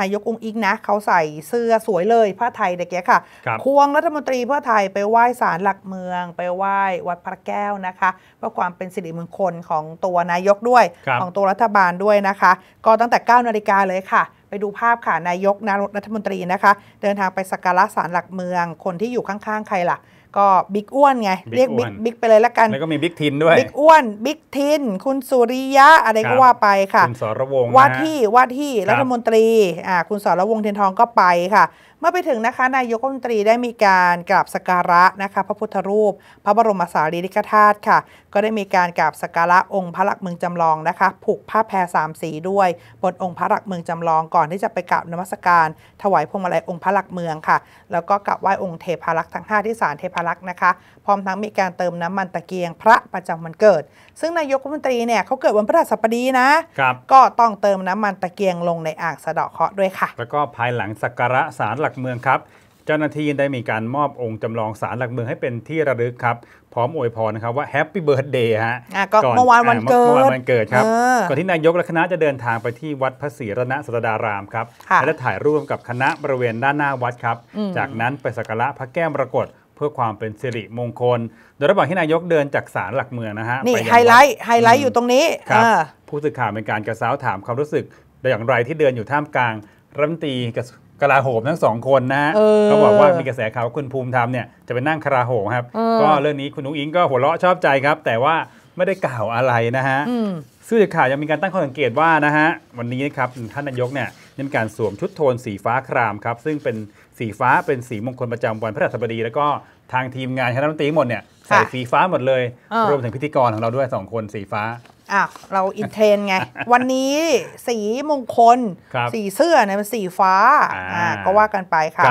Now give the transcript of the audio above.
นายกองอิงนะเขาใส่เสื้อสวยเลยผ้าไทยเด็กแกค่ะ ควงรัฐมนตรีเพื่อไทยไปไหว้ศาลหลักเมือง ไปไหว้วัดพระแก้วนะคะเพื่อความเป็นสิริมงคลของตัวนายกด้วยของตัวรัฐบาลด้วยนะคะ ก็ตั้งแต่9นาฬิกาเลยค่ะ ไปดูภาพค่ะนายกนายรัฐมนตรีนะคะ เดินทางไปสักการะศาลหลักเมือง คนที่อยู่ข้างๆใครล่ะก็บิ๊กอ้วนไงเรียกบิ๊กไปเลยละกันแล้วก็มีบิ๊กทินด้วยบิ๊กอ้วน บิ๊กทิน คุณสุริยะอะไรก็ว่าไปค่ะคุณสรวงว่าที่ว่าที่รัฐมนตรีอ่าคุณสรวงเทียนทองก็ไปค่ะเมื่อไปถึงนะคะนายกรัฐมนตรีได้มีการกราบสักการะนะคะพระพุทธรูป พระบรมสารีริกธาตุค่ะก็ได้มีการกราบสักการะองค์พระหลักเมืองจำลองนะคะ ผูกผ้าแพรสามสีด้วย บนองค์พระหลักเมืองจำลอง ก่อนที่จะไปกราบนมัสการ ถวายพวงมาลัยองค์พระหลักเมืองค่ะ แล้วก็กราบไหว้องค์เทพารักษ์ทั้งาที่ศาลเทพพลักษ์นะคะพร้อมทั้งมีการเติมน้ำมันตะเกียงพระประจำวันเกิด ซึ่งนายกรัฐมนตรีเนี่ยเขาเกิดวันพฤหัสบดีนะ ก็ต้องเติมน้ำมันตะเกียงลงในอ่างสะเดาะเคาะด้วยค่ะ แล้วก็ภายหลังสักการะศาลหลักเมืองครับ เจ้าหน้าที่ได้มีการมอบองค์จำลองสารหลักเมืองให้เป็นที่ระลึกครับพร้อมอวยพรนะครับว่าแฮปปี้เบิร์ดเดย์ฮะก่อนเมื่อวานวันเกิดเมื่อวานวันเกิดครับก่อนที่นายกและคณะจะเดินทางไปที่วัดพระศรีรัตนสตดารามครับและถ่ายรูปกับคณะบริเวณด้านหน้าวัดครับ จากนั้นไปสักการะพระแก้มรกตเพื่อความเป็นสิริมงคล โดยระหว่างที่นายกเดินจากศาลหลักเมืองนะฮะนี่ ไฮไลท์ ไฮไลท์ อยู่ตรงนี้ครับผู้สื่อข่าวเป็นการกระซ้าถามความรู้สึกอย่างไรที่เดินอยู่ท่ามกลางรัฐมนตรีกับกลาโหมทั้งสองคนนะฮะเขาบอกว่ามีกระแสข่าวคุณภูมิธรรมเนี่ยจะไปนั่งคาราโหมครับ ก็เรื่องนี้คุณนุ้งอิงก็หัวเราะชอบใจครับ แต่ว่าไม่ได้กล่าวอะไรนะฮะสื่อข่าวยังมีการตั้งข้อสังเกตว่านะฮะวันนี้นะครับท่านนายกเนี่ยนั่นการสวมชุดโทนสีฟ้าครามครับ ซึ่งเป็นสีฟ้าเป็นสีมงคลประจำวันพฤหัสบดี แล้วก็ทางทีมงานคณะรัฐมนตรีหมดเนี่ย ใส่สีฟ้าหมดเลย รวมถึงพิธีกรของเราด้วย 2 คนสีฟ้าอ่ะเราอินเทรนไง วันนี้ สีมงคล สีเสื้อเนี่ยเป็นสีฟ้าอ่าก็ว่ากันไปค่ะ